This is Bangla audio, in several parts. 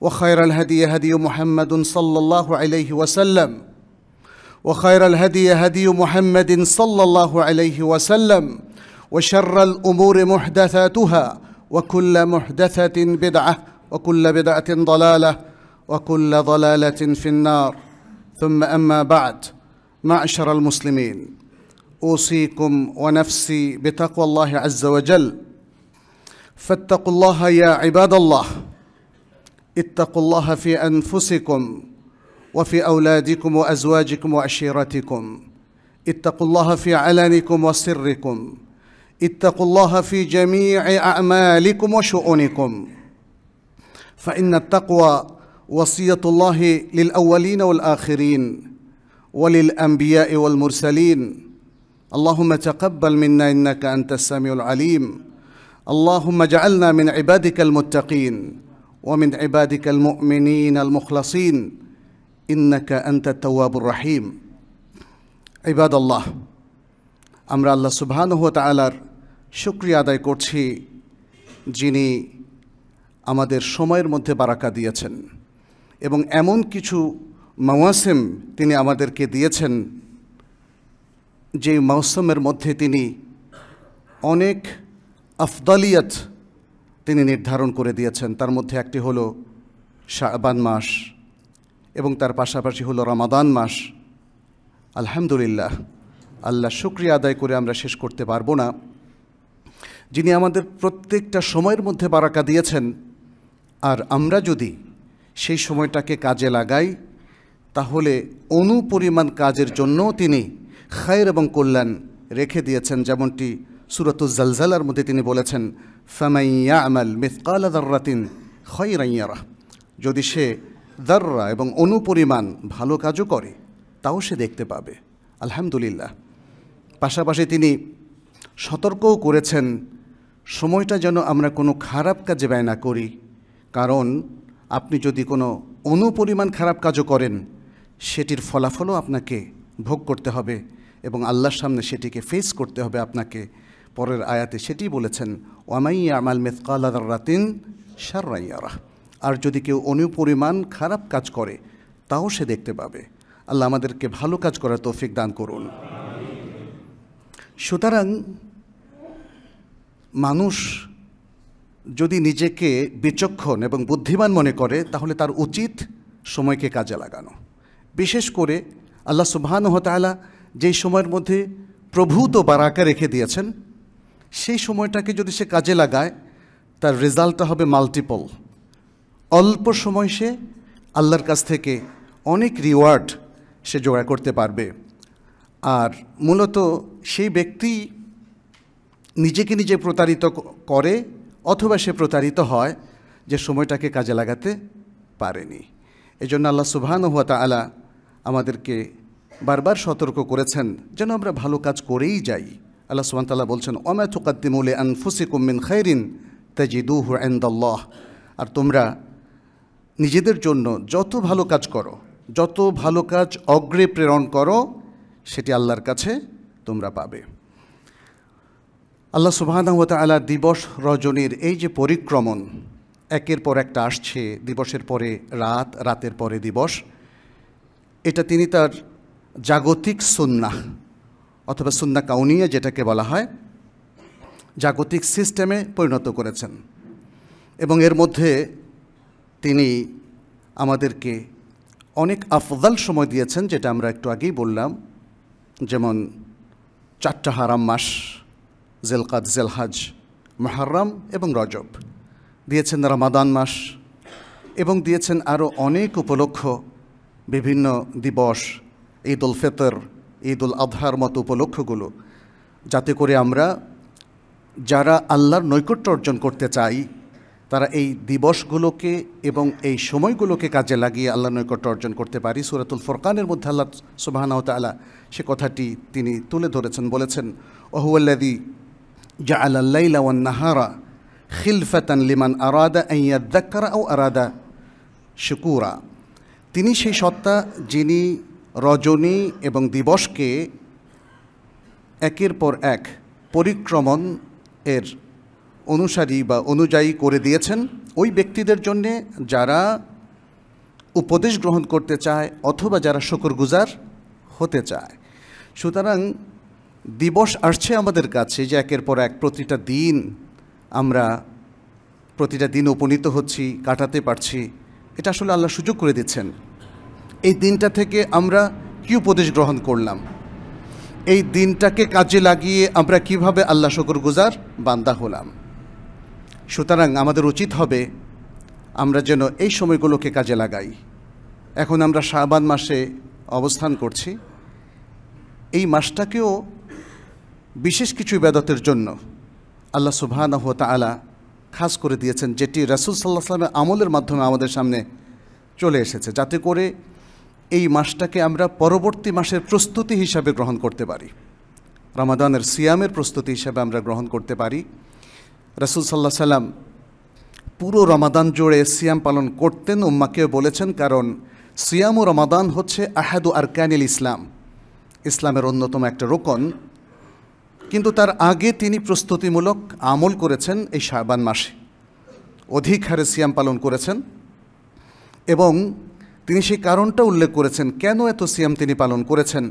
وخير الهدي هدي محمد صلى الله عليه وسلم وخير الهدي هدي محمد صلى الله عليه وسلم وشر الأمور محدثاتها وكل محدثة بدعة وكل بدعة ضلالة وكل ضلالة في النار ثم أما بعد معشر المسلمين أوصيكم ونفسي بتقوى الله عز وجل فاتقوا الله يا عباد الله اتقوا الله في انفسكم وفي اولادكم وازواجكم وعشيرتكم اتقوا الله في علانكم وسركم اتقوا الله في جميع اعمالكم وشؤونكم فان التقوى وصيه الله للاولين والاخرين وللانبياء والمرسلين اللهم تقبل منا انك انت السميع العليم اللهم اجعلنا من عبادك المتقين ومن عبادك المؤمنين المخلصين إنك أنت التواب الرحيم عباد الله আমরা আল্লাহ সুবহানহ তালার শুক্রিয়া আদায় করছি যিনি আমাদের সময়ের মধ্যে বারাকা দিয়েছেন এবং এমন কিছু মাওয়াসিম তিনি আমাদেরকে দিয়েছেন যে মৌসুমের মধ্যে তিনি অনেক আফদালিয়াত তিনি নির্ধারণ করে দিয়েছেন তার মধ্যে একটি হলো শাবান মাস এবং তার পাশাপাশি হলো রমাদান মাস আলহামদুলিল্লাহ আল্লাহ শুক্রিয়া আদায় করে আমরা শেষ করতে পারবো না যিনি আমাদের প্রত্যেকটা সময়ের মধ্যে বারাকা দিয়েছেন আর আমরা যদি সেই সময়টাকে কাজে লাগাই তাহলে অনুপরিমাণ কাজের জন্য তিনি খায়ের এবং কল্যাণ রেখে দিয়েছেন যেমনটি সুরত জালজালার মধ্যে তিনি বলেছেন ফামাইয়া আমাল মিসকালা দর্রাতিন খয়রাইয়ারা যদি সে দর্রা এবং অনুপরিমাণ ভালো কাজও করে তাও সে দেখতে পাবে আলহামদুলিল্লাহ পাশাপাশি তিনি সতর্কও করেছেন সময়টা যেন আমরা কোনো খারাপ কাজে ব্যয় না করি কারণ আপনি যদি কোনো অনুপরিমাণ খারাপ কাজও করেন সেটির ফলাফলও আপনাকে ভোগ করতে হবে এবং আল্লাহর সামনে সেটিকে ফেস করতে হবে আপনাকে পরের আয়াতে সেটি বলেছেন ওয়ামাই আমাল মেতকালাদার রাতিন সার্রাইয়ারা আর যদি কেউ অনুপরিমাণ খারাপ কাজ করে তাও সে দেখতে পাবে আল্লাহ আমাদেরকে ভালো কাজ করার তৌফিক দান করুন সুতরাং মানুষ যদি নিজেকে বিচক্ষণ এবং বুদ্ধিমান মনে করে তাহলে তার উচিত সময়কে কাজে লাগানো বিশেষ করে আল্লাহ সুবাহানুহতালা যেই সময়ের মধ্যে প্রভূত বারাকা রেখে দিয়েছেন সেই সময়টাকে যদি সে কাজে লাগায় তার রেজাল্টটা হবে মাল্টিপল অল্প সময় সে আল্লাহর কাছ থেকে অনেক রিওয়ার্ড সে জোগাড় করতে পারবে আর মূলত সেই ব্যক্তি নিজেকে নিজে প্রতারিত করে অথবা সে প্রতারিত হয় যে সময়টাকে কাজে লাগাতে পারেনি এজন্য আল্লাহ সুবহান হুয়া আলা আমাদেরকে বারবার সতর্ক করেছেন যেন আমরা ভালো কাজ করেই যাই আল্লাহ তাল্লাহ বলছেন অমা তুকাদ্দিমুল আনফুসিকুমিন হু এন আন্দাল্লাহ আর তোমরা নিজেদের জন্য যত ভালো কাজ করো যত ভালো কাজ অগ্রে প্রেরণ করো সেটি আল্লাহর কাছে তোমরা পাবে আল্লাহ সুবাহানহত আলা দিবস রজনীর এই যে পরিক্রমণ একের পর একটা আসছে দিবসের পরে রাত রাতের পরে দিবস এটা তিনি তার জাগতিক সুন্নাহ অথবা সুন্না কাউনিয়া যেটাকে বলা হয় জাগতিক সিস্টেমে পরিণত করেছেন এবং এর মধ্যে তিনি আমাদেরকে অনেক আফদাল সময় দিয়েছেন যেটা আমরা একটু আগেই বললাম যেমন চারটা হারাম মাস জেলকাদ জেলহাজ মহারাম এবং রজব দিয়েছেন রামাদান মাস এবং দিয়েছেন আরও অনেক উপলক্ষ বিভিন্ন দিবস ঈদ উল ফেতর ঈদ উল আজহার মতো উপলক্ষগুলো যাতে করে আমরা যারা আল্লাহর নৈকট্য অর্জন করতে চাই তারা এই দিবসগুলোকে এবং এই সময়গুলোকে কাজে লাগিয়ে আল্লাহ নৈকট্য অর্জন করতে পারি সুরাতুল ফরকানের মধ্যে আল্লাহ সুবাহানাও তালা সে কথাটি তিনি তুলে ধরেছেন বলেছেন ওহুয়াল্লাদি জা আল্লাহ নাহারা খিলফাতান লিমান আরাদা দাক্কারা ও আরাদা শুকুরা তিনি সেই সত্তা যিনি রজনী এবং দিবসকে একের পর এক পরিক্রমণ এর অনুসারী বা অনুযায়ী করে দিয়েছেন ওই ব্যক্তিদের জন্যে যারা উপদেশ গ্রহণ করতে চায় অথবা যারা শকরগুজার হতে চায় সুতরাং দিবস আসছে আমাদের কাছে যে একের পর এক প্রতিটা দিন আমরা প্রতিটা দিন উপনীত হচ্ছি কাটাতে পারছি এটা আসলে আল্লাহ সুযোগ করে দিচ্ছেন এই দিনটা থেকে আমরা কী উপদেশ গ্রহণ করলাম এই দিনটাকে কাজে লাগিয়ে আমরা কিভাবে আল্লাহ শকর গুজার বান্দা হলাম সুতরাং আমাদের উচিত হবে আমরা যেন এই সময়গুলোকে কাজে লাগাই এখন আমরা শাহবান মাসে অবস্থান করছি এই মাসটাকেও বিশেষ কিছু ইবাদতের জন্য আল্লাহ সুবাহানা হতা আলা খাস করে দিয়েছেন যেটি রাসুল সাল্লাহ সাল্লামের আমলের মাধ্যমে আমাদের সামনে চলে এসেছে যাতে করে এই মাসটাকে আমরা পরবর্তী মাসের প্রস্তুতি হিসাবে গ্রহণ করতে পারি রমাদানের সিয়ামের প্রস্তুতি হিসাবে আমরা গ্রহণ করতে পারি রাসুল সাল্লাহ সাল্লাম পুরো রমাদান জুড়ে সিয়াম পালন করতেন উম্মাকেও বলেছেন কারণ সিয়াম ও রমাদান হচ্ছে আহাদু আরকানিল ইসলাম ইসলামের অন্যতম একটা রোকন কিন্তু তার আগে তিনি প্রস্তুতিমূলক আমল করেছেন এই শাবান মাসে অধিক হারে সিয়াম পালন করেছেন এবং তিনি সেই কারণটা উল্লেখ করেছেন কেন এত সিয়াম তিনি পালন করেছেন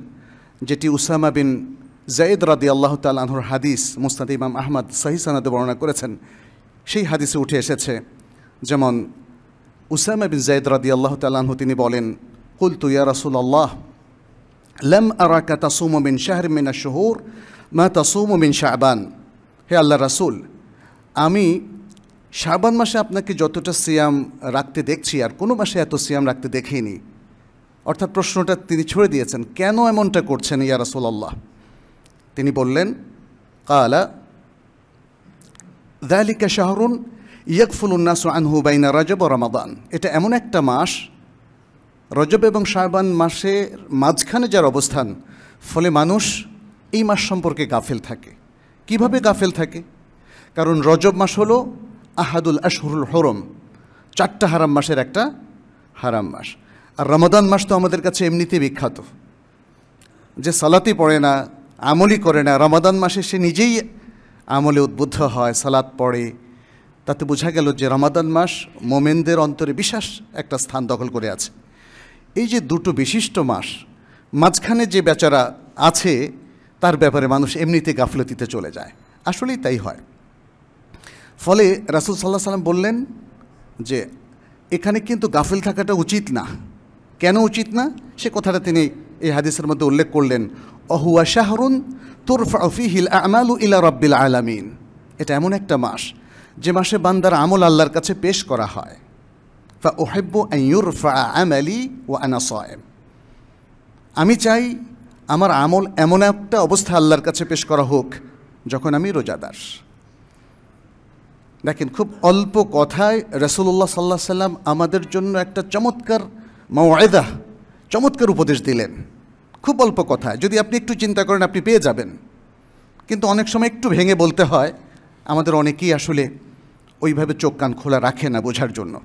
যেটি উসামা বিন জায়েদ রাদি আল্লাহ তালাহুর হাদিস মুস্তাদ ইমাম আহমদ সাহিসানাদে বর্ণনা করেছেন সেই হাদিসে উঠে এসেছে যেমন উসামা বিন জায়েদ রাদি আল্লাহ তালাহু তিনি বলেন কুল তু ইয়া রাসুল আল্লাহ লম আরাকা তাসুম বিন শাহর মিনা শহুর মা তাসুম বিন শাহবান হে আল্লাহ রাসুল আমি শাবান মাসে আপনাকে যতটা সিয়াম রাখতে দেখছি আর কোনো মাসে এত সিয়াম রাখতে দেখিনি অর্থাৎ প্রশ্নটা তিনি ছুড়ে দিয়েছেন কেন এমনটা করছেন ইয়া তিনি বললেন কালা দালিকা শাহরুন ইয়াকফুলুন্নাস আনহু বাইনা রজব ও রমাদান এটা এমন একটা মাস রজব এবং শাহবান মাসের মাঝখানে যার অবস্থান ফলে মানুষ এই মাস সম্পর্কে গাফেল থাকে কিভাবে গাফেল থাকে কারণ রজব মাস হলো আহাদুল আশহরুল হরম চারটা হারাম মাসের একটা হারাম মাস আর রমাদান মাস তো আমাদের কাছে এমনিতেই বিখ্যাত যে সালাতি পড়ে না আমলি করে না রমাদান মাসে সে নিজেই আমলে উদ্বুদ্ধ হয় সালাত পড়ে তাতে বোঝা গেল যে রমাদান মাস মোমেনদের অন্তরে বিশ্বাস একটা স্থান দখল করে আছে এই যে দুটো বিশিষ্ট মাস মাঝখানে যে বেচারা আছে তার ব্যাপারে মানুষ এমনিতে গাফলতিতে চলে যায় আসলেই তাই হয় ফলে রাসুল সাল্লাহ সাল্লাম বললেন যে এখানে কিন্তু গাফিল থাকাটা উচিত না কেন উচিত না সে কথাটা তিনি এই হাদিসের মধ্যে উল্লেখ করলেন অহুয়া শাহরুন তোর হিল আমালু ইলা রব্বিল আলামিন এটা এমন একটা মাস যে মাসে বান্দার আমল আল্লাহর কাছে পেশ করা হয় ফা ওহেব্ব আইয়ুর ফা আলি ও আনা সয়েম আমি চাই আমার আমল এমন একটা অবস্থা আল্লাহর কাছে পেশ করা হোক যখন আমি রোজাদার দেখেন খুব অল্প কথায় রসুল্লাহ সাল্লাহ সাল্লাম আমাদের জন্য একটা চমৎকার মাওয়েদা চমৎকার উপদেশ দিলেন খুব অল্প কথায় যদি আপনি একটু চিন্তা করেন আপনি পেয়ে যাবেন কিন্তু অনেক সময় একটু ভেঙে বলতে হয় আমাদের অনেকেই আসলে ওইভাবে চোখ কান খোলা রাখে না বোঝার জন্য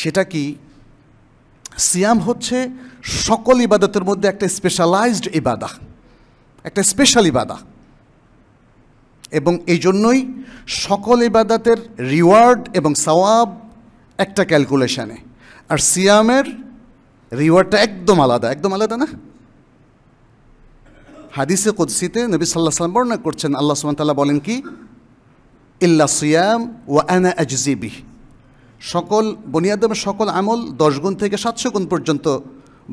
সেটা কি সিয়াম হচ্ছে সকল ইবাদতের মধ্যে একটা স্পেশালাইজড ইবাদা একটা স্পেশাল ইবাদা এবং এই জন্যই সকল ইবাদাতের রিওয়ার্ড এবং সওয়াব একটা ক্যালকুলেশানে আর সিয়ামের রিওয়ার্ডটা একদম আলাদা একদম আলাদা না হাদিসে কদসিতে নবী সাল্লাহ সাল্লাম বর্ণনা করছেন আল্লাহ সুমান তাল্লাহ বলেন কি ইল্লা সিয়াম ও আনা এজিবি সকল বনিয়াদমের সকল আমল দশ গুণ থেকে সাতশো গুণ পর্যন্ত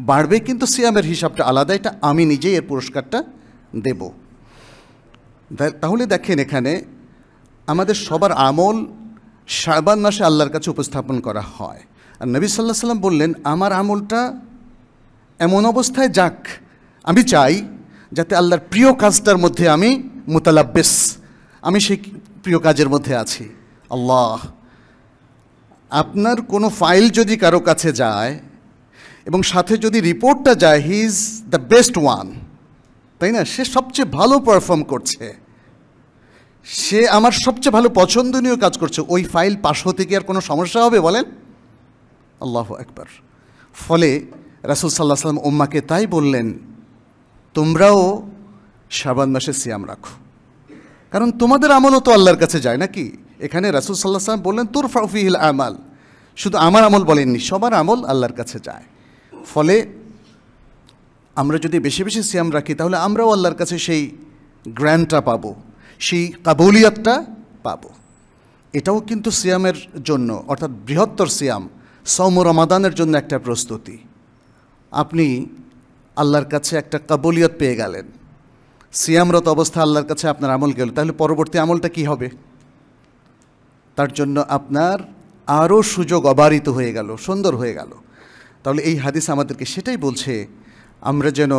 বাড়বে কিন্তু সিয়ামের হিসাবটা আলাদা এটা আমি নিজেই এর পুরস্কারটা দেবো তাহলে দেখেন এখানে আমাদের সবার আমল শাবান মাসে আল্লাহর কাছে উপস্থাপন করা হয় আর নবী সাল্লাহ সাল্লাম বললেন আমার আমলটা এমন অবস্থায় যাক আমি চাই যাতে আল্লাহর প্রিয় কাজটার মধ্যে আমি মোতালাব্বেস আমি সেই প্রিয় কাজের মধ্যে আছি আল্লাহ আপনার কোনো ফাইল যদি কারো কাছে যায় এবং সাথে যদি রিপোর্টটা যায় he is the best one তাই না সে সবচেয়ে ভালো পারফর্ম করছে সে আমার সবচেয়ে ভালো পছন্দনীয় কাজ করছে ওই ফাইল পাশ হতে কি আর কোনো সমস্যা হবে বলেন আল্লাহ একবার ফলে রাসুল সাল্লাহ সাল্লাম উম্মাকে তাই বললেন তোমরাও শাবান মাসে সিয়াম রাখো কারণ তোমাদের আমলও তো আল্লাহর কাছে যায় নাকি এখানে রাসুল সাল্লাহ সাল্লাম বললেন তোর ফাউফিহিল আমাল শুধু আমার আমল বলেননি সবার আমল আল্লাহর কাছে যায় ফলে আমরা যদি বেশি বেশি সিয়াম রাখি তাহলে আমরাও আল্লাহর কাছে সেই গ্র্যান্ডটা পাবো সেই কাবুলিয়াতটা পাব এটাও কিন্তু সিয়ামের জন্য অর্থাৎ বৃহত্তর সিয়াম সৌম রমাদানের জন্য একটা প্রস্তুতি আপনি আল্লাহর কাছে একটা কাবুলিয়ত পেয়ে গেলেন সিয়ামরত অবস্থা আল্লাহর কাছে আপনার আমল গেল তাহলে পরবর্তী আমলটা কি হবে তার জন্য আপনার আরও সুযোগ অবারিত হয়ে গেল সুন্দর হয়ে গেল তাহলে এই হাদিস আমাদেরকে সেটাই বলছে আমরা যেন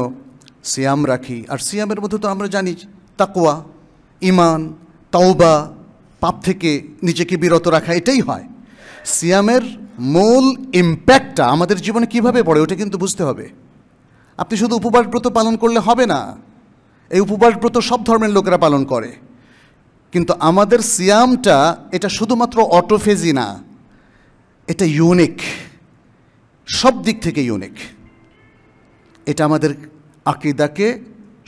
সিয়াম রাখি আর সিয়ামের মধ্যে তো আমরা জানি তাকুয়া ইমান তাওবা পাপ থেকে নিজেকে বিরত রাখা এটাই হয় সিয়ামের মূল ইম্প্যাক্টটা আমাদের জীবনে কিভাবে পড়ে ওটা কিন্তু বুঝতে হবে আপনি শুধু উপবাস ব্রত পালন করলে হবে না এই উপবাস ব্রত সব ধর্মের লোকেরা পালন করে কিন্তু আমাদের সিয়ামটা এটা শুধুমাত্র অটোফেজি না এটা ইউনিক সব দিক থেকে ইউনিক এটা আমাদের আকিদাকে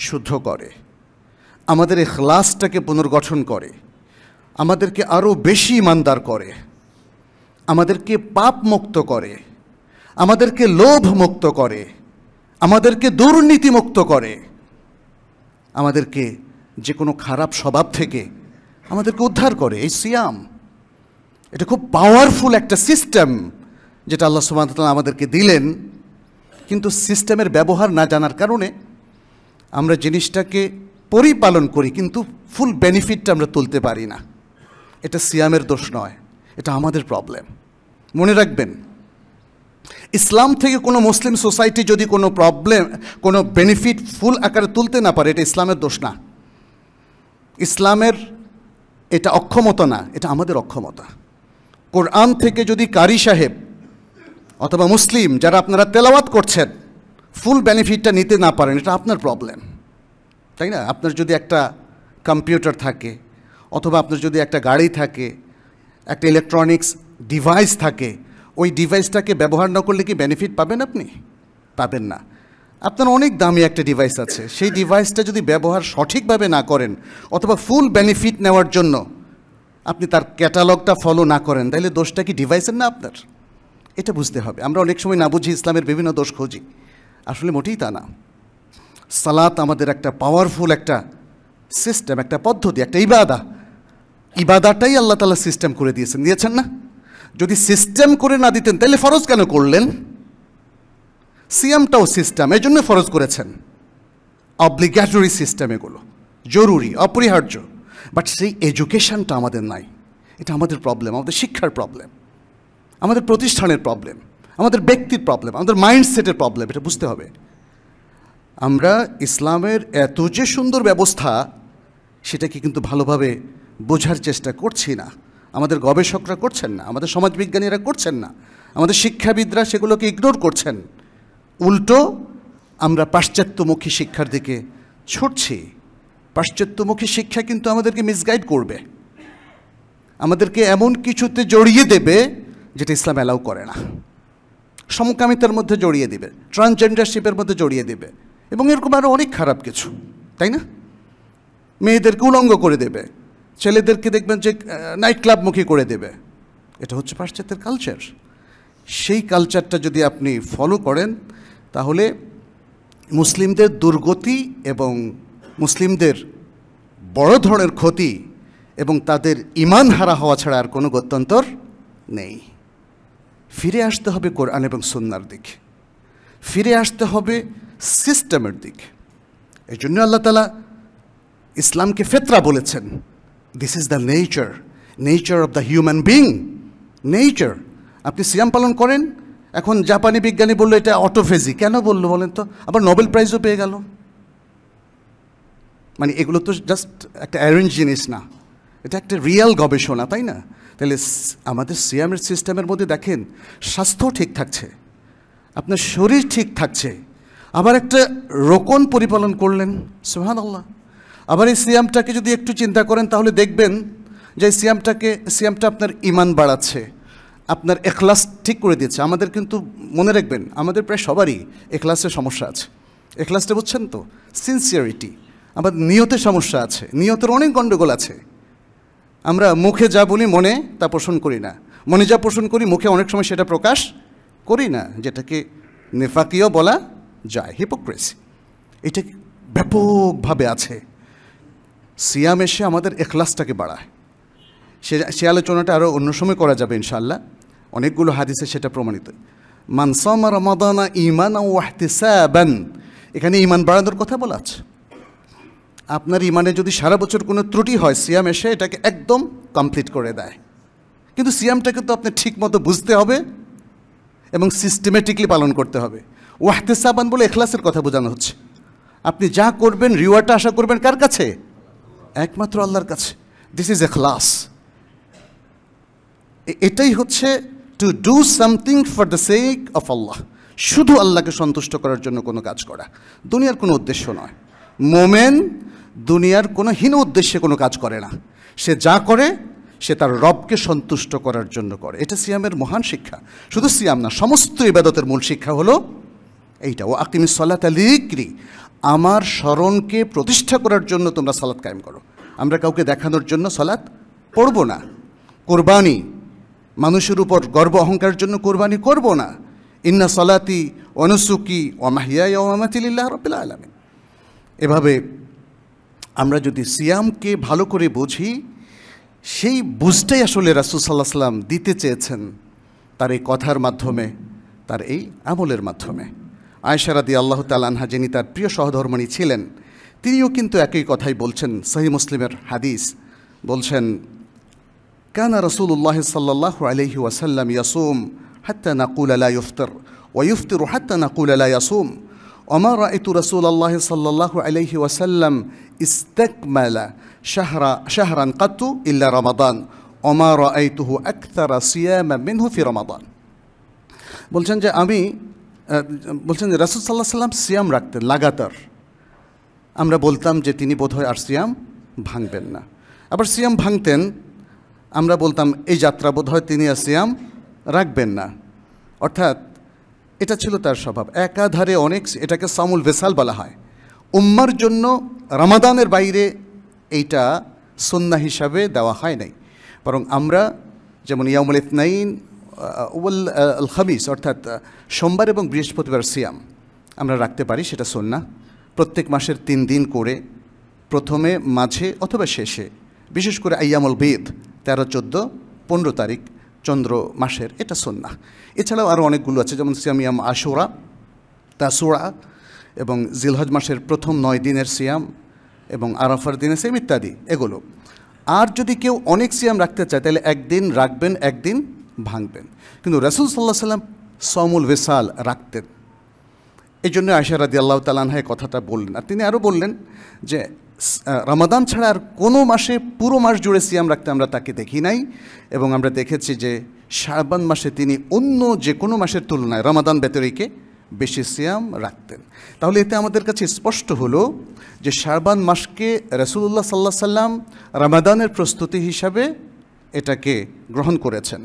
শুদ্ধ করে আমাদের এই খ্লাসটাকে পুনর্গঠন করে আমাদেরকে আরও বেশি ইমানদার করে আমাদেরকে পাপ মুক্ত করে আমাদেরকে লোভ মুক্ত করে আমাদেরকে দুর্নীতি মুক্ত করে আমাদেরকে যে কোনো খারাপ স্বভাব থেকে আমাদেরকে উদ্ধার করে এই সিয়াম এটা খুব পাওয়ারফুল একটা সিস্টেম যেটা আল্লাহ সুবাহতাল্লাহ আমাদেরকে দিলেন কিন্তু সিস্টেমের ব্যবহার না জানার কারণে আমরা জিনিসটাকে পরিপালন করি কিন্তু ফুল বেনিফিটটা আমরা তুলতে পারি না এটা সিয়ামের দোষ নয় এটা আমাদের প্রবলেম মনে রাখবেন ইসলাম থেকে কোনো মুসলিম সোসাইটি যদি কোনো প্রবলেম কোনো বেনিফিট ফুল আকারে তুলতে না পারে এটা ইসলামের দোষ না ইসলামের এটা অক্ষমতা না এটা আমাদের অক্ষমতা কোরআন থেকে যদি কারি সাহেব অথবা মুসলিম যারা আপনারা তেলাওয়াত করছেন ফুল বেনিফিটটা নিতে না পারেন এটা আপনার প্রবলেম তাই না আপনার যদি একটা কম্পিউটার থাকে অথবা আপনার যদি একটা গাড়ি থাকে একটা ইলেকট্রনিক্স ডিভাইস থাকে ওই ডিভাইসটাকে ব্যবহার না করলে কি বেনিফিট পাবেন আপনি পাবেন না আপনার অনেক দামি একটা ডিভাইস আছে সেই ডিভাইসটা যদি ব্যবহার সঠিকভাবে না করেন অথবা ফুল বেনিফিট নেওয়ার জন্য আপনি তার ক্যাটালগটা ফলো না করেন তাহলে দোষটা কি ডিভাইসের না আপনার এটা বুঝতে হবে আমরা অনেক সময় না বুঝি ইসলামের বিভিন্ন দোষ খুঁজি আসলে মোটেই তা না সালাত আমাদের একটা পাওয়ারফুল একটা সিস্টেম একটা পদ্ধতি একটা ইবাদা ইবাদাটাই আল্লাহ তালা সিস্টেম করে দিয়েছেন দিয়েছেন না যদি সিস্টেম করে না দিতেন তাহলে ফরজ কেন করলেন সিএমটাও সিস্টেম এই জন্য ফরজ করেছেন অব্লিগ্যাটরি সিস্টেম এগুলো জরুরি অপরিহার্য বাট সেই এডুকেশনটা আমাদের নাই এটা আমাদের প্রবলেম আমাদের শিক্ষার প্রবলেম আমাদের প্রতিষ্ঠানের প্রবলেম আমাদের ব্যক্তির প্রবলেম আমাদের মাইন্ডসেটের প্রবলেম এটা বুঝতে হবে আমরা ইসলামের এত যে সুন্দর ব্যবস্থা সেটাকে কিন্তু ভালোভাবে বোঝার চেষ্টা করছি না আমাদের গবেষকরা করছেন না আমাদের সমাজবিজ্ঞানীরা করছেন না আমাদের শিক্ষাবিদরা সেগুলোকে ইগনোর করছেন উল্টো আমরা পাশ্চাত্যমুখী শিক্ষার দিকে ছুটছি পাশ্চাত্যমুখী শিক্ষা কিন্তু আমাদেরকে মিসগাইড করবে আমাদেরকে এমন কিছুতে জড়িয়ে দেবে যেটা ইসলাম অ্যালাউ করে না সমকামিতার মধ্যে জড়িয়ে দেবে ট্রান্সজেন্ডারশিপের মধ্যে জড়িয়ে দেবে এবং এরকম আরও অনেক খারাপ কিছু তাই না মেয়েদেরকে উলঙ্গ করে দেবে ছেলেদেরকে দেখবেন যে নাইট ক্লাবমুখী করে দেবে এটা হচ্ছে পাশ্চাত্যের কালচার সেই কালচারটা যদি আপনি ফলো করেন তাহলে মুসলিমদের দুর্গতি এবং মুসলিমদের বড় ধরনের ক্ষতি এবং তাদের ইমান হারা হওয়া ছাড়া আর কোনো গত্যন্তর নেই ফিরে আসতে হবে কোরআন এবং সন্ন্যার দিকে ফিরে আসতে হবে সিস্টেমের দিক এই জন্য আল্লাহ তালা ইসলামকে ফেতরা বলেছেন this is the nature nature of the human being nature আপনি সিয়াম পালন করেন এখন জাপানি বিজ্ঞানী বললো এটা অটোফেজি কেন বললো বলেন তো আবার নোবেল প্রাইজও পেয়ে গেল মানে এগুলো তো জাস্ট একটা অ্যারেঞ্জ জিনিস না এটা একটা রিয়েল গবেষণা তাই না তাহলে আমাদের সিয়ামের সিস্টেমের মধ্যে দেখেন স্বাস্থ্য ঠিক থাকছে আপনার শরীর ঠিক থাকছে আবার একটা রোকন পরিপালন করলেন সোহান আল্লাহ আবার এই সিয়ামটাকে যদি একটু চিন্তা করেন তাহলে দেখবেন যে সিয়ামটাকে সিয়ামটা আপনার ইমান বাড়াচ্ছে আপনার এখলাস ঠিক করে দিচ্ছে আমাদের কিন্তু মনে রাখবেন আমাদের প্রায় সবারই এখলাসের সমস্যা আছে এখলাসটা বুঝছেন তো সিনসিয়ারিটি আমার নিয়তের সমস্যা আছে নিয়তের অনেক গণ্ডগোল আছে আমরা মুখে যা বলি মনে তা পোষণ করি না মনে যা পোষণ করি মুখে অনেক সময় সেটা প্রকাশ করি না যেটাকে নেফাকিও বলা যায় হিপোক্রেসি এটা ব্যাপকভাবে আছে সিয়াম এসে আমাদের এখলাসটাকে বাড়ায় সে সে আলোচনাটা আরও অন্য সময় করা যাবে ইনশাল্লাহ অনেকগুলো হাদিসে সেটা প্রমাণিত মানসামা মদানা ইমান ওয়াহতিসাবান এখানে ইমান বাড়ানোর কথা বলা আছে আপনার ইমানে যদি সারা বছর কোনো ত্রুটি হয় সিয়াম এসে এটাকে একদম কমপ্লিট করে দেয় কিন্তু সিয়ামটাকে তো আপনি ঠিক মতো বুঝতে হবে এবং সিস্টেমেটিকলি পালন করতে হবে সাবান বলে এখলাসের কথা বোঝানো হচ্ছে আপনি যা করবেন রিওয়ার্ডটা আশা করবেন কার কাছে একমাত্র আল্লাহর কাছে দিস ইজ এখলাস এটাই হচ্ছে to do something for the sake of Allah শুধু আল্লাহকে সন্তুষ্ট করার জন্য কোনো কাজ করা দুনিয়ার কোনো উদ্দেশ্য নয় মোমেন দুনিয়ার কোনো হীন উদ্দেশ্যে কোনো কাজ করে না সে যা করে সে তার রবকে সন্তুষ্ট করার জন্য করে এটা সিয়ামের মহান শিক্ষা শুধু সিয়াম না সমস্ত ইবাদতের মূল শিক্ষা হলো এইটা ও আকিমিস সালাত লিক্রি আমার স্মরণকে প্রতিষ্ঠা করার জন্য তোমরা সালাত কায়েম করো আমরা কাউকে দেখানোর জন্য সালাত পড়ব না কোরবানি মানুষের উপর গর্ব অহংকারের জন্য কোরবানি করব না ইন্না সালাতি অনসুকি অমাহিয়ায় অমাতিল্লাহ রবিল্লা আলমিন এভাবে আমরা যদি সিয়ামকে ভালো করে বুঝি সেই বুঝটাই আসলে রাসুলসাল্লাহ সাল্লাম দিতে চেয়েছেন তার এই কথার মাধ্যমে তার এই আমলের মাধ্যমে আয়েশা রাদিয়াল্লাহু তাআলা আনহা যিনি তার প্রিয় সহধর্মিণী ছিলেন তিনিও কিন্তু একই কথাই বলছেন সহি মুসলিমের হাদিস বলছেন কানা রাসূলুল্লাহ সাল্লাল্লাহু আলাইহি ওয়াসাল্লাম ইয়াসুম হাত্তা নাকুল ইফতার ওয়া ওয়ুফতির হাত্তা নাকুল লা ইয়াসুম وما رأيت رسول الله صلى الله عليه وسلم استكمل شهر شهرا قط إلا رمضان وما رأيته أكثر صياما منه في رمضان বলছেন جا أمي বলছেন যে রাসুল সাল্লাহ সাল্লাম সিয়াম রাখতেন লাগাতার আমরা বলতাম যে তিনি বোধহয় আর সিয়াম ভাঙবেন না আবার সিয়াম ভাঙতেন আমরা বলতাম এই যাত্রা বোধহয় তিনি আর সিয়াম রাখবেন না অর্থাৎ এটা ছিল তার স্বভাব একাধারে অনেক এটাকে সামুল ভেসাল বলা হয় উম্মার জন্য রামাদানের বাইরে এইটা সন্না হিসাবে দেওয়া হয় নাই বরং আমরা যেমন ইয়ামুল ইতনাইন ওয়াল খামিস অর্থাৎ সোমবার এবং বৃহস্পতিবার সিয়াম আমরা রাখতে পারি সেটা সন্না প্রত্যেক মাসের তিন দিন করে প্রথমে মাঝে অথবা শেষে বিশেষ করে আইয়ামল বেদ তেরো চোদ্দো পনেরো তারিখ চন্দ্র মাসের এটা সন্না এছাড়াও আরও অনেকগুলো আছে যেমন সিয়ামিয়াম আশোরা তাসোড়া এবং জিলহজ মাসের প্রথম নয় দিনের সিয়াম এবং আরাফার দিনের সিয়াম ইত্যাদি এগুলো আর যদি কেউ অনেক সিয়াম রাখতে চায় তাহলে একদিন রাখবেন একদিন ভাঙতেন কিন্তু রসুল সাল্লাহ সাল্লাম সমুল ভেসাল রাখতেন এই জন্য আয়সা রাদি আল্লাহ তালানহায় কথাটা বললেন আর তিনি আরও বললেন যে রামাদান ছাড়া আর কোনো মাসে পুরো মাস জুড়ে সিয়াম রাখতে আমরা তাকে দেখি নাই এবং আমরা দেখেছি যে শারবান মাসে তিনি অন্য যে কোনো মাসের তুলনায় রামাদান ব্যতিরিকে বেশি সিয়াম রাখতেন তাহলে এতে আমাদের কাছে স্পষ্ট হলো যে শারবান মাসকে রসুল্লাহ সাল্লাহ সাল্লাম রামাদানের প্রস্তুতি হিসাবে এটাকে গ্রহণ করেছেন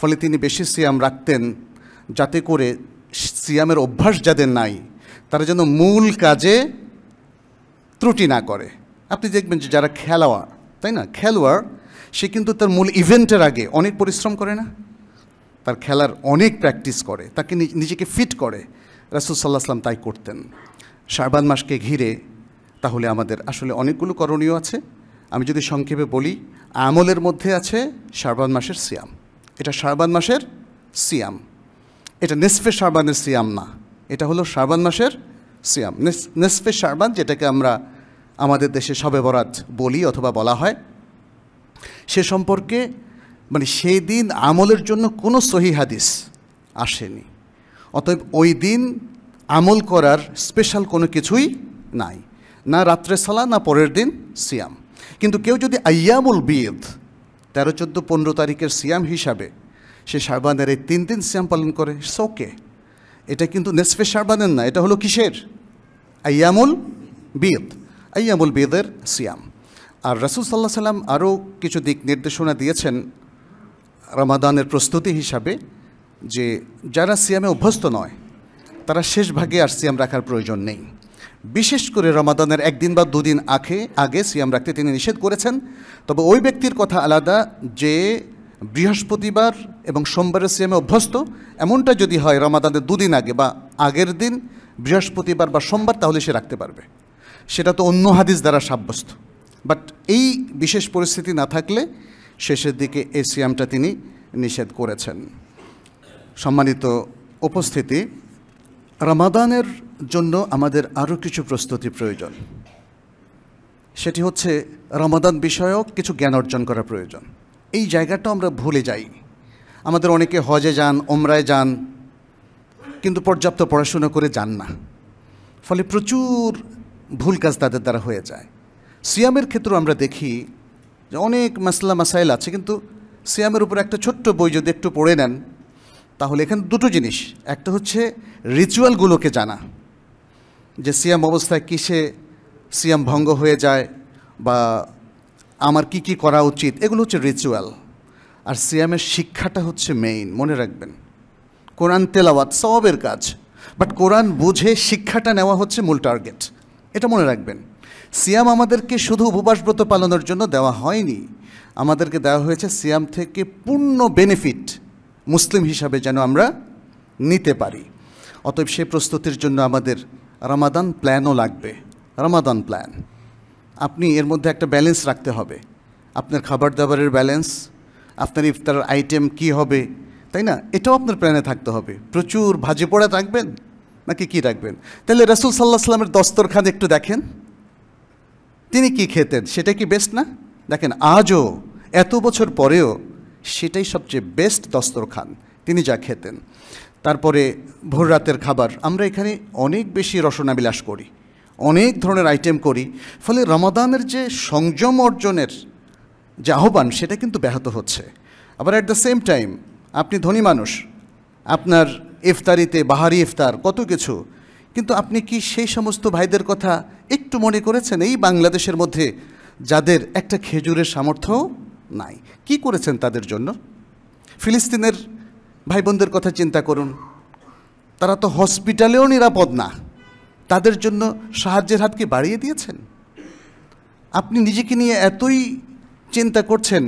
ফলে তিনি বেশি সিয়াম রাখতেন যাতে করে সিয়ামের অভ্যাস যাদের নাই তারা যেন মূল কাজে ত্রুটি না করে আপনি দেখবেন যে যারা খেলোয়াড় তাই না খেলোয়াড় সে কিন্তু তার মূল ইভেন্টের আগে অনেক পরিশ্রম করে না তার খেলার অনেক প্র্যাকটিস করে তাকে নিজেকে ফিট করে রাসুল সাল্লাহ তাই করতেন শারবান মাসকে ঘিরে তাহলে আমাদের আসলে অনেকগুলো করণীয় আছে আমি যদি সংক্ষেপে বলি আমলের মধ্যে আছে শারবান মাসের সিয়াম এটা শারবান মাসের সিয়াম এটা নেসফে শারবানের সিয়াম না এটা হলো শারবান মাসের সিয়াম নেসফে শারবান যেটাকে আমরা আমাদের দেশে সবে বরাত বলি অথবা বলা হয় সে সম্পর্কে মানে সেই দিন আমলের জন্য কোনো সহি হাদিস আসেনি অতএব ওই দিন আমল করার স্পেশাল কোনো কিছুই নাই না রাত্রে সালা না পরের দিন সিয়াম কিন্তু কেউ যদি আয়ামুল বিদ তেরো চোদ্দো পনেরো তারিখের সিয়াম হিসাবে সে শাহবানের এই তিন দিন সিয়াম পালন করে সোকে এটা কিন্তু নেসফে শাহবানের না এটা হলো কিসের আয়ামুল বিদ আয়ামুল বিদের সিয়াম আর রাসুল সাল্লাহ সাল্লাম আরও কিছু দিক নির্দেশনা দিয়েছেন রমাদানের প্রস্তুতি হিসাবে যে যারা সিয়ামে অভ্যস্ত নয় তারা শেষ ভাগে আর সিয়াম রাখার প্রয়োজন নেই বিশেষ করে রমাদানের একদিন বা দুদিন আখে আগে সিয়াম রাখতে তিনি নিষেধ করেছেন তবে ওই ব্যক্তির কথা আলাদা যে বৃহস্পতিবার এবং সোমবারের সিয়ামে অভ্যস্ত এমনটা যদি হয় রমাদানের দুদিন আগে বা আগের দিন বৃহস্পতিবার বা সোমবার তাহলে সে রাখতে পারবে সেটা তো অন্য হাদিস দ্বারা সাব্যস্ত বাট এই বিশেষ পরিস্থিতি না থাকলে শেষের দিকে এই সিয়ামটা তিনি নিষেধ করেছেন সম্মানিত উপস্থিতি রামাদানের জন্য আমাদের আরও কিছু প্রস্তুতি প্রয়োজন সেটি হচ্ছে রমাদান বিষয়ক কিছু জ্ঞান অর্জন করা প্রয়োজন এই জায়গাটা আমরা ভুলে যাই আমাদের অনেকে হজে যান ওমরায় যান কিন্তু পর্যাপ্ত পড়াশুনো করে যান না ফলে প্রচুর ভুল কাজ তাদের দ্বারা হয়ে যায় সিয়ামের ক্ষেত্রেও আমরা দেখি যে অনেক মাসলা মাসাইল আছে কিন্তু সিয়ামের উপর একটা ছোট্ট বই যদি একটু পড়ে নেন তাহলে এখানে দুটো জিনিস একটা হচ্ছে রিচুয়ালগুলোকে জানা যে সিয়াম অবস্থায় কিসে সিয়াম ভঙ্গ হয়ে যায় বা আমার কি কি করা উচিত এগুলো হচ্ছে রিচুয়াল আর সিয়ামের শিক্ষাটা হচ্ছে মেইন মনে রাখবেন কোরআন তেলাওয়াত সবের কাজ বাট কোরআন বুঝে শিক্ষাটা নেওয়া হচ্ছে মূল টার্গেট এটা মনে রাখবেন সিয়াম আমাদেরকে শুধু উপবাসব্রত পালনের জন্য দেওয়া হয়নি আমাদেরকে দেওয়া হয়েছে সিয়াম থেকে পূর্ণ বেনিফিট মুসলিম হিসাবে যেন আমরা নিতে পারি অতএব সে প্রস্তুতির জন্য আমাদের রামাদান প্ল্যানও লাগবে রামাদান প্ল্যান আপনি এর মধ্যে একটা ব্যালেন্স রাখতে হবে আপনার খাবার দাবারের ব্যালেন্স আপনার ইফতার আইটেম কি হবে তাই না এটাও আপনার প্ল্যানে থাকতে হবে প্রচুর ভাজি পোড়া রাখবেন নাকি কি রাখবেন তাহলে রসুল সাল্লাহ সাল্লামের দস্তরখান একটু দেখেন তিনি কি খেতেন সেটা কি বেস্ট না দেখেন আজও এত বছর পরেও সেটাই সবচেয়ে বেস্ট দস্তরখান তিনি যা খেতেন তারপরে ভোর রাতের খাবার আমরা এখানে অনেক বেশি রসনাবিলাস করি অনেক ধরনের আইটেম করি ফলে রমাদানের যে সংযম অর্জনের যে আহ্বান সেটা কিন্তু ব্যাহত হচ্ছে আবার অ্যাট দ্য সেম টাইম আপনি ধনী মানুষ আপনার ইফতারিতে বাহারি ইফতার কত কিছু কিন্তু আপনি কি সেই সমস্ত ভাইদের কথা একটু মনে করেছেন এই বাংলাদেশের মধ্যে যাদের একটা খেজুরের সামর্থ্য নাই কি করেছেন তাদের জন্য ফিলিস্তিনের ভাই বোনদের কথা চিন্তা করুন তারা তো হসপিটালেও নিরাপদ না তাদের জন্য সাহায্যের হাতকে বাড়িয়ে দিয়েছেন আপনি নিজেকে নিয়ে এতই চিন্তা করছেন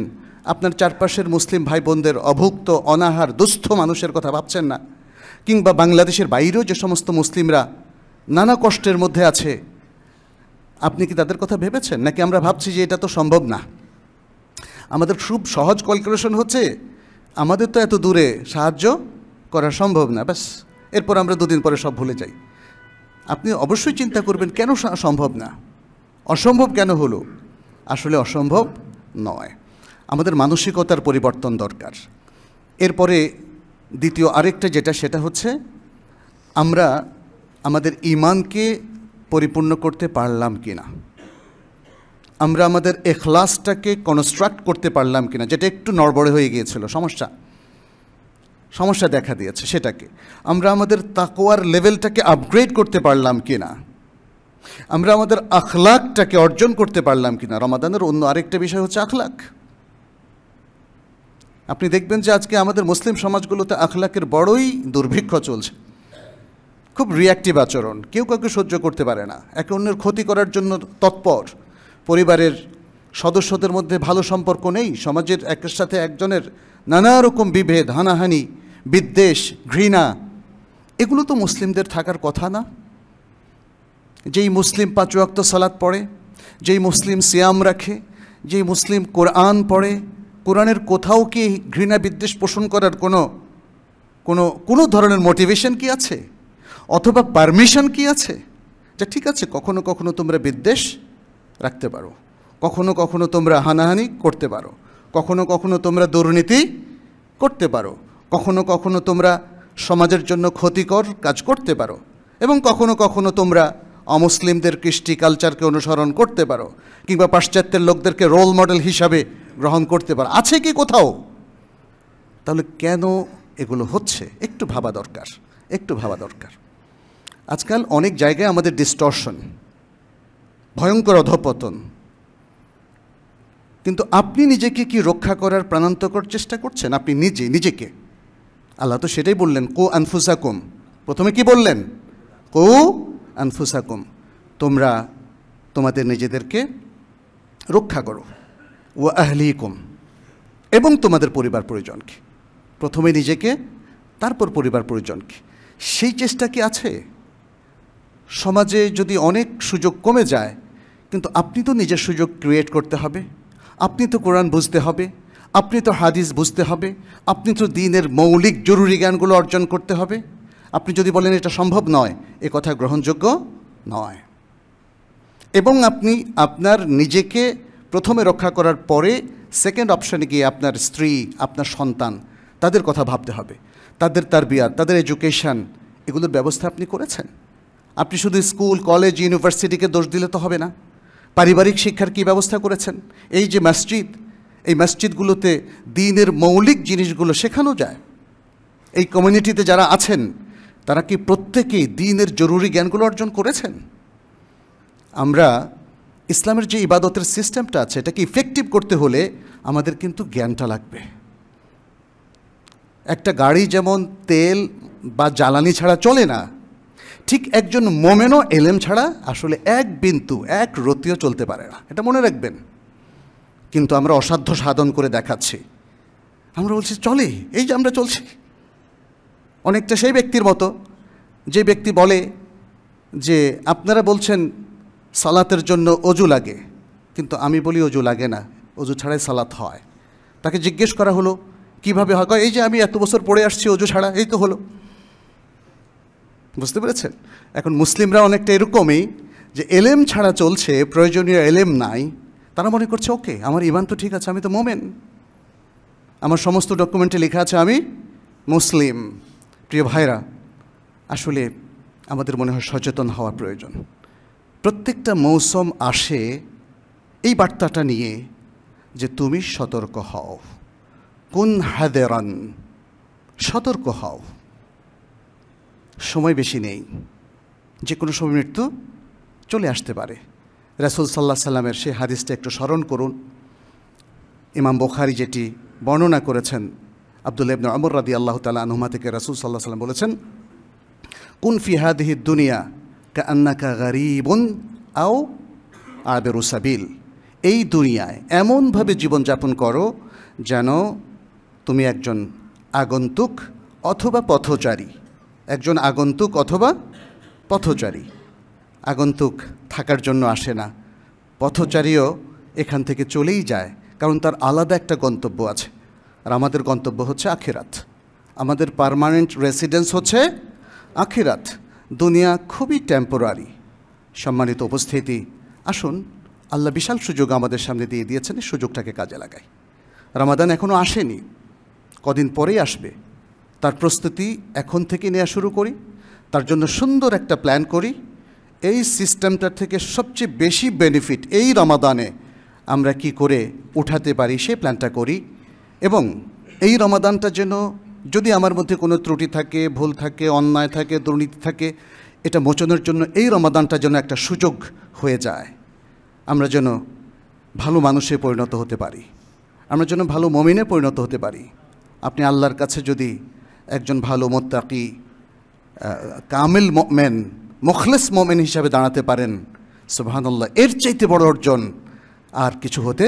আপনার চারপাশের মুসলিম ভাই বোনদের অভুক্ত অনাহার দুস্থ মানুষের কথা ভাবছেন না কিংবা বাংলাদেশের বাইরেও যে সমস্ত মুসলিমরা নানা কষ্টের মধ্যে আছে আপনি কি তাদের কথা ভেবেছেন নাকি আমরা ভাবছি যে এটা তো সম্ভব না আমাদের খুব সহজ কলকুলেশন হচ্ছে আমাদের তো এত দূরে সাহায্য করা সম্ভব না ব্যাস এরপর আমরা দুদিন পরে সব ভুলে যাই আপনি অবশ্যই চিন্তা করবেন কেন সম্ভব না অসম্ভব কেন হলো আসলে অসম্ভব নয় আমাদের মানসিকতার পরিবর্তন দরকার এরপরে দ্বিতীয় আরেকটা যেটা সেটা হচ্ছে আমরা আমাদের ইমানকে পরিপূর্ণ করতে পারলাম কি না আমরা আমাদের এখলাসটাকে কনস্ট্রাক্ট করতে পারলাম কিনা যেটা একটু নড়বড়ে হয়ে গিয়েছিল সমস্যা সমস্যা দেখা দিয়েছে সেটাকে আমরা আমাদের তাকোয়ার লেভেলটাকে আপগ্রেড করতে পারলাম কিনা আমরা আমাদের আখলাকটাকে অর্জন করতে পারলাম কিনা রমাদানের অন্য আরেকটা বিষয় হচ্ছে আখলাক আপনি দেখবেন যে আজকে আমাদের মুসলিম সমাজগুলোতে আখলাকের বড়ই দুর্ভিক্ষ চলছে খুব রিয়াক্টিভ আচরণ কেউ কাউকে সহ্য করতে পারে না একে অন্যের ক্ষতি করার জন্য তৎপর পরিবারের সদস্যদের মধ্যে ভালো সম্পর্ক নেই সমাজের একের সাথে একজনের নানা রকম বিভেদ হানাহানি বিদ্বেষ ঘৃণা এগুলো তো মুসলিমদের থাকার কথা না যেই মুসলিম পাঁচুয়াক্ত ওয়াক্ত সালাত পড়ে যেই মুসলিম সিয়াম রাখে যেই মুসলিম কোরআন পড়ে কোরআনের কোথাও কি ঘৃণা বিদ্বেষ পোষণ করার কোনো কোনো কোনো ধরনের মোটিভেশন কি আছে অথবা পারমিশন কি আছে যা ঠিক আছে কখনো কখনো তোমরা বিদ্বেষ রাখতে পারো কখনো কখনো তোমরা হানাহানি করতে পারো কখনো কখনো তোমরা দুর্নীতি করতে পারো কখনো কখনো তোমরা সমাজের জন্য ক্ষতিকর কাজ করতে পারো এবং কখনো কখনো তোমরা অমুসলিমদের কৃষ্টি কালচারকে অনুসরণ করতে পারো কিংবা পাশ্চাত্যের লোকদেরকে রোল মডেল হিসাবে গ্রহণ করতে পারো আছে কি কোথাও তাহলে কেন এগুলো হচ্ছে একটু ভাবা দরকার একটু ভাবা দরকার আজকাল অনেক জায়গায় আমাদের ডিস্টর্শন ভয়ঙ্কর অধপতন কিন্তু আপনি নিজেকে কি রক্ষা করার প্রাণান্তকর চেষ্টা করছেন আপনি নিজে নিজেকে আল্লাহ তো সেটাই বললেন কো আনফুসাকুম প্রথমে কি বললেন কো আনফুসাকুম তোমরা তোমাদের নিজেদেরকে রক্ষা করো ও আহলিকুম এবং তোমাদের পরিবার পরিজনকে প্রথমে নিজেকে তারপর পরিবার পরিজনকে সেই চেষ্টা কি আছে সমাজে যদি অনেক সুযোগ কমে যায় কিন্তু আপনি তো নিজের সুযোগ ক্রিয়েট করতে হবে আপনি তো কোরআন বুঝতে হবে আপনি তো হাদিস বুঝতে হবে আপনি তো দিনের মৌলিক জরুরি জ্ঞানগুলো অর্জন করতে হবে আপনি যদি বলেন এটা সম্ভব নয় এ কথা গ্রহণযোগ্য নয় এবং আপনি আপনার নিজেকে প্রথমে রক্ষা করার পরে সেকেন্ড অপশানে গিয়ে আপনার স্ত্রী আপনার সন্তান তাদের কথা ভাবতে হবে তাদের তার বিয়ার তাদের এডুকেশান এগুলোর ব্যবস্থা আপনি করেছেন আপনি শুধু স্কুল কলেজ ইউনিভার্সিটিকে দোষ দিলে তো হবে না পারিবারিক শিক্ষার কি ব্যবস্থা করেছেন এই যে মসজিদ এই মসজিদগুলোতে দিনের মৌলিক জিনিসগুলো শেখানো যায় এই কমিউনিটিতে যারা আছেন তারা কি প্রত্যেকেই দিনের জরুরি জ্ঞানগুলো অর্জন করেছেন আমরা ইসলামের যে ইবাদতের সিস্টেমটা আছে এটাকে ইফেক্টিভ করতে হলে আমাদের কিন্তু জ্ঞানটা লাগবে একটা গাড়ি যেমন তেল বা জ্বালানি ছাড়া চলে না ঠিক একজন মোমেনও এলেম ছাড়া আসলে এক বিন্দু এক রতিও চলতে পারে না এটা মনে রাখবেন কিন্তু আমরা অসাধ্য সাধন করে দেখাচ্ছি আমরা বলছি চলে এই যে আমরা চলছি অনেকটা সেই ব্যক্তির মতো যে ব্যক্তি বলে যে আপনারা বলছেন সালাতের জন্য অজু লাগে কিন্তু আমি বলি অজু লাগে না অজু ছাড়াই সালাত হয় তাকে জিজ্ঞেস করা হলো কিভাবে হয় এই যে আমি এত বছর পড়ে আসছি অজু ছাড়া এই তো হলো বুঝতে পেরেছেন এখন মুসলিমরা অনেকটা এরকমই যে এলেম ছাড়া চলছে প্রয়োজনীয় এলেম নাই তারা মনে করছে ওকে আমার ইমান তো ঠিক আছে আমি তো মোমেন আমার সমস্ত ডকুমেন্টে লেখা আছে আমি মুসলিম প্রিয় ভাইরা আসলে আমাদের মনে হয় সচেতন হওয়া প্রয়োজন প্রত্যেকটা মৌসুম আসে এই বার্তাটা নিয়ে যে তুমি সতর্ক হও কোন হাদেরান সতর্ক হও সময় বেশি নেই যে কোনো সময় মৃত্যু চলে আসতে পারে রাসুল সাল্লাহ সাল্লামের সেই হাদিসটা একটু স্মরণ করুন ইমাম বোখারি যেটি বর্ণনা করেছেন আব্দুল ইবন আমর রাদি আল্লাহ তালা আনহমা থেকে রাসুল সাল্লাহ সাল্লাম বলেছেন কুন ফিহাদিহি দুনিয়া কা কা গারিবন আও আবেরুসাবিল এই দুনিয়ায় এমনভাবে জীবনযাপন করো যেন তুমি একজন আগন্তুক অথবা পথচারী একজন আগন্তুক অথবা পথচারী আগন্তুক থাকার জন্য আসে না পথচারীও এখান থেকে চলেই যায় কারণ তার আলাদা একটা গন্তব্য আছে আর আমাদের গন্তব্য হচ্ছে আখিরাত আমাদের পারমানেন্ট রেসিডেন্স হচ্ছে আখিরাত দুনিয়া খুবই টেম্পোরারি সম্মানিত উপস্থিতি আসুন আল্লাহ বিশাল সুযোগ আমাদের সামনে দিয়ে দিয়েছেন সুযোগটাকে কাজে লাগাই রামাদান এখনও আসেনি কদিন পরেই আসবে তার প্রস্তুতি এখন থেকে নেওয়া শুরু করি তার জন্য সুন্দর একটা প্ল্যান করি এই সিস্টেমটা থেকে সবচেয়ে বেশি বেনিফিট এই রমাদানে আমরা কি করে উঠাতে পারি সে প্ল্যানটা করি এবং এই রমাদানটা যেন যদি আমার মধ্যে কোনো ত্রুটি থাকে ভুল থাকে অন্যায় থাকে দুর্নীতি থাকে এটা মোচনের জন্য এই রমাদানটা যেন একটা সুযোগ হয়ে যায় আমরা যেন ভালো মানুষে পরিণত হতে পারি আমরা যেন ভালো মমিনে পরিণত হতে পারি আপনি আল্লাহর কাছে যদি একজন ভালো মোত্তাকি কামিল মেন মুখলেস মোমেন হিসাবে দাঁড়াতে পারেন সুবাহান্লাহ এর চাইতে বড় অর্জন আর কিছু হতে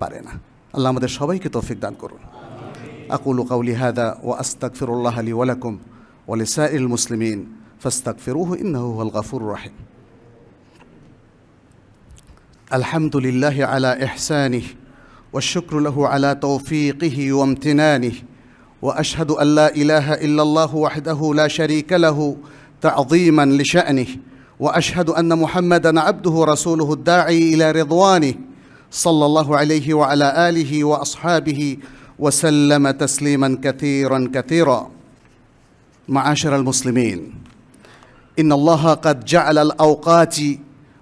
পারে না আল্লাহ আমাদের সবাইকে তৌফিক দান করুন আকুল কাউলি হাদা ও আস্তাকফিরুল্লাহ আলী ওয়ালাকুম ولسائر المسلمين فاستغفروه إنه هو الغفور الرحيم الحمد لله على إحسانه والشكر له على توفيقه وامتنانه واشهد ان لا اله الا الله وحده لا شريك له تعظيما لشانه واشهد ان محمدا عبده رسوله الداعي الى رضوانه صلى الله عليه وعلى اله واصحابه وسلم تسليما كثيرا كثيرا معاشر المسلمين ان الله قد جعل الاوقات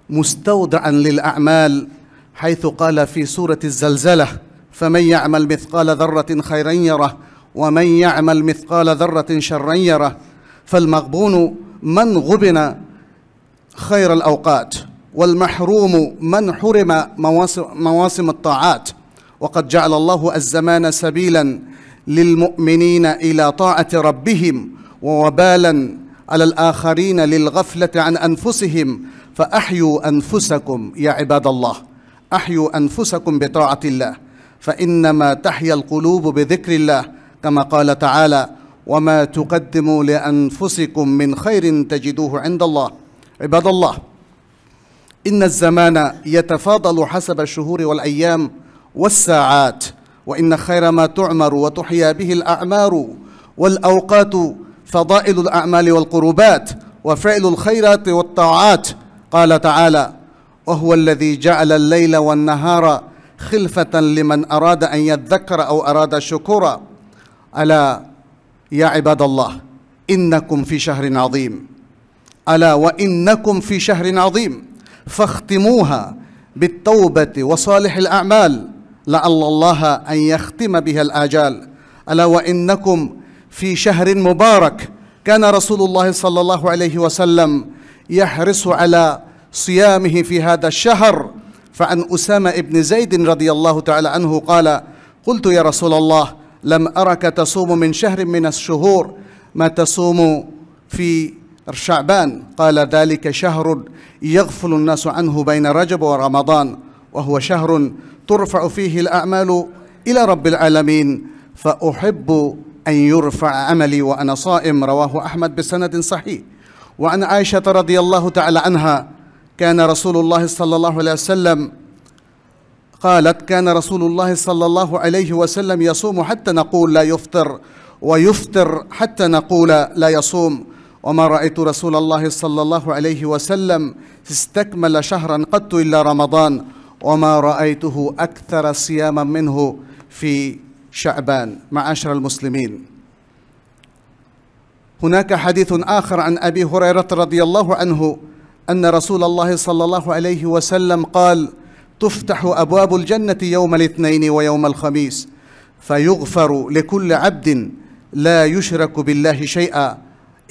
مستودعا للاعمال حيث قال في سوره الزلزله فمن يعمل مثقال ذره خيرا يره ومن يعمل مثقال ذرة شرا يره فالمغبون من غبن خير الأوقات والمحروم من حرم مواسم الطاعات وقد جعل الله الزمان سبيلا للمؤمنين إلى طاعة ربهم ووبالا على الآخرين للغفلة عن أنفسهم فأحيوا أنفسكم يا عباد الله أحيوا أنفسكم بطاعة الله فإنما تحيا القلوب بذكر الله كما قال تعالى وما تقدموا لانفسكم من خير تجدوه عند الله عباد الله ان الزمان يتفاضل حسب الشهور والايام والساعات وان خير ما تعمر وتحيا به الاعمار والاوقات فضائل الاعمال والقربات وفعل الخيرات والطاعات قال تعالى وهو الذي جعل الليل والنهار خلفه لمن اراد ان يذكر او اراد شكورا ألا يا عباد الله إنكم في شهر عظيم ألا وإنكم في شهر عظيم فاختموها بالتوبة وصالح الأعمال لعل الله أن يختم بها الآجال ألا وإنكم في شهر مبارك كان رسول الله صلى الله عليه وسلم يحرص على صيامه في هذا الشهر فعن أسامة بن زيد رضي الله تعالى عنه قال قلت يا رسول الله لم أرك تصوم من شهر من الشهور ما تصوم في شعبان قال ذلك شهر يغفل الناس عنه بين رجب ورمضان وهو شهر ترفع فيه الأعمال إلى رب العالمين فأحب أن يرفع عملي وأنا صائم رواه أحمد بسند صحيح وعن عائشة رضي الله تعالى عنها كان رسول الله صلى الله عليه وسلم قالت كان رسول الله صلى الله عليه وسلم يصوم حتى نقول لا يفطر ويفطر حتى نقول لا يصوم وما رأيت رسول الله صلى الله عليه وسلم استكمل شهرا قط إلا رمضان وما رأيته أكثر صياما منه في شعبان معاشر المسلمين هناك حديث آخر عن أبي هريرة رضي الله عنه أن رسول الله صلى الله عليه وسلم قال تفتح أبواب الجنة يوم الاثنين ويوم الخميس فيغفر لكل عبد لا يشرك بالله شيئا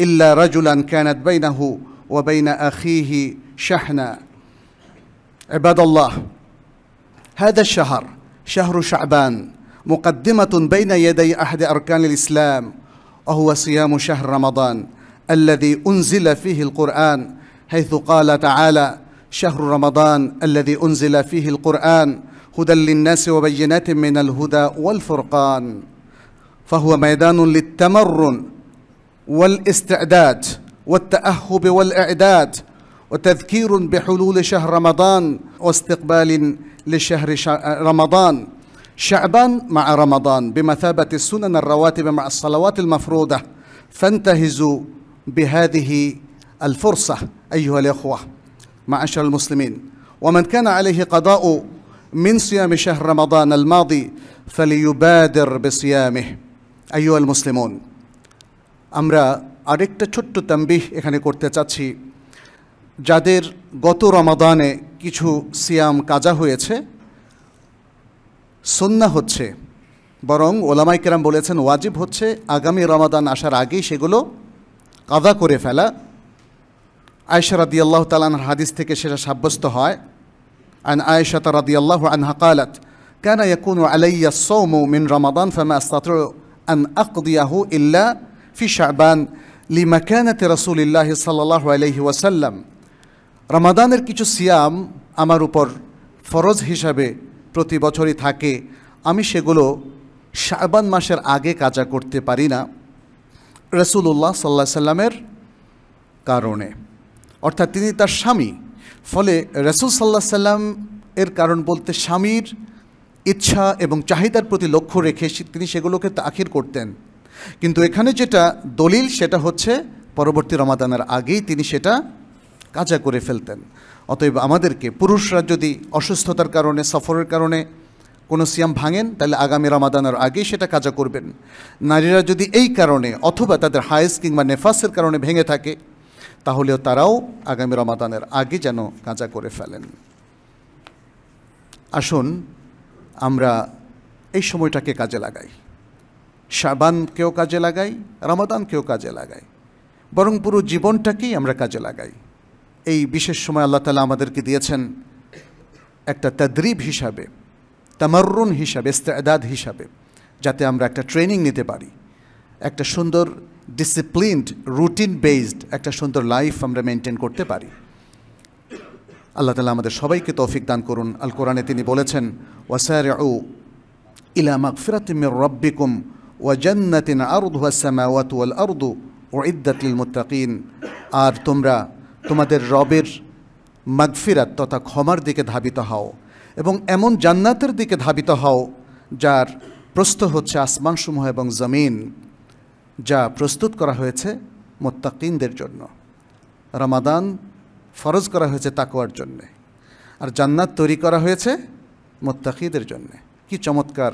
إلا رجلا كانت بينه وبين أخيه شحنا عباد الله هذا الشهر شهر شعبان مقدمة بين يدي أحد أركان الإسلام وهو صيام شهر رمضان الذي أنزل فيه القرآن حيث قال تعالى شهر رمضان الذي انزل فيه القران هدى للناس وبينات من الهدى والفرقان فهو ميدان للتمرن والاستعداد والتاهب والاعداد وتذكير بحلول شهر رمضان واستقبال لشهر رمضان شعبان مع رمضان بمثابه السنن الرواتب مع الصلوات المفروضه فانتهزوا بهذه الفرصه ايها الاخوه معاشر المسلمين ومن كان عليه قضاء من صيام شهر رمضان الماضي فليبادر بصيامه أيها المسلمون আমরা আরেকটা ছোট্ট তাম্বিহ এখানে করতে চাচ্ছি যাদের গত রমাদানে কিছু সিয়াম কাজা হয়েছে সন্না হচ্ছে বরং ওলামাই ওলামাইকেরাম বলেছেন ওয়াজিব হচ্ছে আগামী রমাদান আসার আগেই সেগুলো কাদা করে ফেলা আয়সা রাদি আল্লাহ তালানহার হাদিস থেকে সেটা সাব্যস্ত হয় আন আয়সাত রাদি আল্লাহ আন কালাত কেন কোন আলাইয়া সৌম মিন রমাদান فما أستطيع أن أقضيه إلا في شعبان لمكانة رسول রসুল ইল্লাহ সাল্লাহ عليه ওয়াসাল্লাম রমাদানের কিছু সিয়াম আমার উপর ফরজ হিসাবে প্রতি বছরই থাকে আমি সেগুলো শাবান মাসের আগে কাজা করতে পারি না রসুল্লাহ সাল্লা সাল্লামের কারণে অর্থাৎ তিনি তার স্বামী ফলে রসুল সাল্লাহ সাল্লাম এর কারণ বলতে স্বামীর ইচ্ছা এবং চাহিদার প্রতি লক্ষ্য রেখে তিনি সেগুলোকে তাখির করতেন কিন্তু এখানে যেটা দলিল সেটা হচ্ছে পরবর্তী রমাদানের আগেই তিনি সেটা কাজা করে ফেলতেন অতএব আমাদেরকে পুরুষরা যদি অসুস্থতার কারণে সফরের কারণে কোনো সিয়াম ভাঙেন তাহলে আগামী রমাদানের আগেই সেটা কাজা করবেন নারীরা যদি এই কারণে অথবা তাদের হায়েস কিংবা নেফাসের কারণে ভেঙে থাকে তাহলেও তারাও আগামী রমাদানের আগে যেন গাঁজা করে ফেলেন আসুন আমরা এই সময়টাকে কাজে লাগাই সাবানকেও কাজে লাগাই রমাদানকেও কাজে লাগাই বরং পুরো জীবনটাকেই আমরা কাজে লাগাই এই বিশেষ সময় আল্লাহ তালা আমাদেরকে দিয়েছেন একটা তাদ্রিব হিসাবে তামারুন হিসাবে ইস্তেদাদ হিসাবে যাতে আমরা একটা ট্রেনিং নিতে পারি একটা সুন্দর ডিসিপ্লিনড রুটিন বেসড একটা সুন্দর লাইফ আমরা মেনটেন করতে পারি আল্লাহ তালা আমাদের সবাইকে তৌফিক দান করুন আল কোরআনে তিনি বলেছেন ওয়াসার ইলা মাকফিরাতিমির রব্বিকুম ওয়াজান্নাতিন আরদ ওয়াসামাওয়াত ওয়াল আরুদু ও ইদ্দাতিল মুত্তাকিন আর তোমরা তোমাদের রবের মাগফিরাত তথা ক্ষমার দিকে ধাবিত হও এবং এমন জান্নাতের দিকে ধাবিত হও যার প্রস্থ হচ্ছে আসমানসমূহ এবং জমিন যা প্রস্তুত করা হয়েছে মোত্তাকিনদের জন্য রমাদান ফরজ করা হয়েছে তাকোয়ার জন্যে আর জান্নাত তৈরি করা হয়েছে মোত্তাকিদের জন্যে কি চমৎকার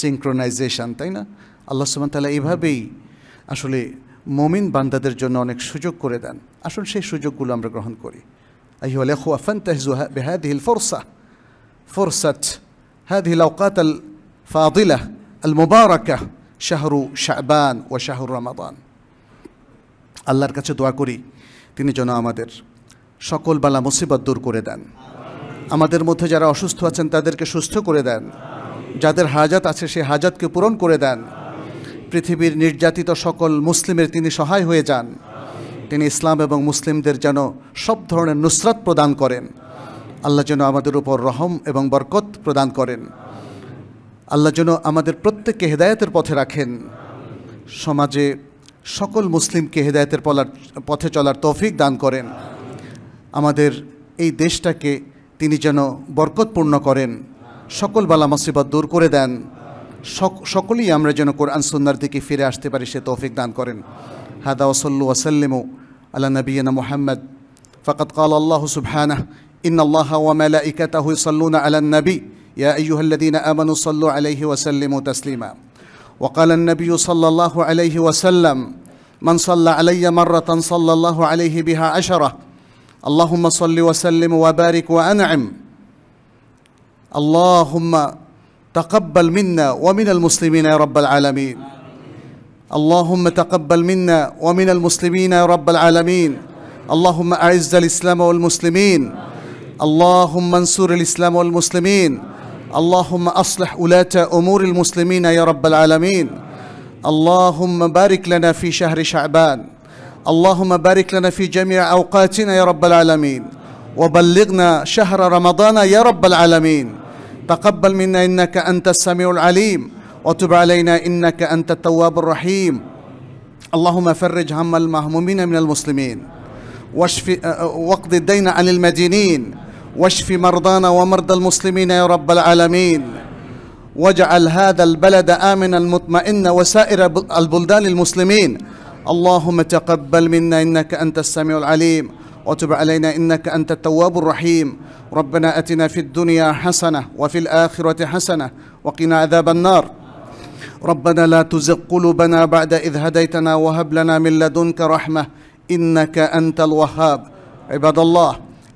সিঙ্ক্রোনাইজেশান তাই না আল্লাহ সুমতাল্লাহ এইভাবেই আসলে মমিন বান্দাদের জন্য অনেক সুযোগ করে দেন আসলে সেই সুযোগগুলো আমরা গ্রহণ করি أيها الأخوة فانتهزوا بهذه الفرصة فرصة আল ফাদিলা আল المباركة শাহরু শাহবান ও শাহরু রমাদান আল্লাহর কাছে দোয়া করি তিনি যেন আমাদের সকল বালা মুসিবত দূর করে দেন আমাদের মধ্যে যারা অসুস্থ আছেন তাদেরকে সুস্থ করে দেন যাদের হাজাত আছে সে হাজাতকে পূরণ করে দেন পৃথিবীর নির্যাতিত সকল মুসলিমের তিনি সহায় হয়ে যান তিনি ইসলাম এবং মুসলিমদের যেন সব ধরনের নুসরাত প্রদান করেন আল্লাহ যেন আমাদের উপর রহম এবং বরকত প্রদান করেন আল্লাহ যেন আমাদের প্রত্যেককে হেদায়তের পথে রাখেন সমাজে সকল মুসলিমকে হেদায়তের পলার পথে চলার তৌফিক দান করেন আমাদের এই দেশটাকে তিনি যেন বরকতপূর্ণ করেন সকল বালা মুসিবত দূর করে দেন সকলেই আমরা যেন কোরআন সুন্নার দিকে ফিরে আসতে পারি সে তৌফিক দান করেন হাদা ওসল্লু ওসাল্লিমু আলা নবীনা মোহাম্মদ ফকত কাল আল্লাহ সুবহানাহ ইন আল্লাহ ওয়া মালাইকাতাহু সাল্লুনা আলা নবী يا ايها الذين امنوا صلوا عليه وسلموا تسليما وقال النبي صلى الله عليه وسلم من صلى علي مره صلى الله عليه بها عشره اللهم صل وسلم وبارك وانعم اللهم تقبل منا ومن المسلمين يا رب العالمين اللهم تقبل منا ومن المسلمين يا رب العالمين اللهم اعز الاسلام والمسلمين اللهم انصر الاسلام والمسلمين اللهم اصلح ولاه امور المسلمين يا رب العالمين اللهم بارك لنا في شهر شعبان اللهم بارك لنا في جميع اوقاتنا يا رب العالمين وبلغنا شهر رمضان يا رب العالمين تقبل منا انك انت السميع العليم وتب علينا انك انت التواب الرحيم اللهم فرج هم المهمومين من المسلمين واشف آه، آه، واقض الدين عن المدينين واشف مرضانا ومرضى المسلمين يا رب العالمين واجعل هذا البلد آمنا مطمئنا وسائر البلدان المسلمين اللهم تقبل منا إنك أنت السميع العليم وتب علينا إنك أنت التواب الرحيم ربنا أتنا في الدنيا حسنة وفي الآخرة حسنة وقنا عذاب النار ربنا لا تزغ قلوبنا بعد إذ هديتنا وهب لنا من لدنك رحمة إنك أنت الوهاب عباد الله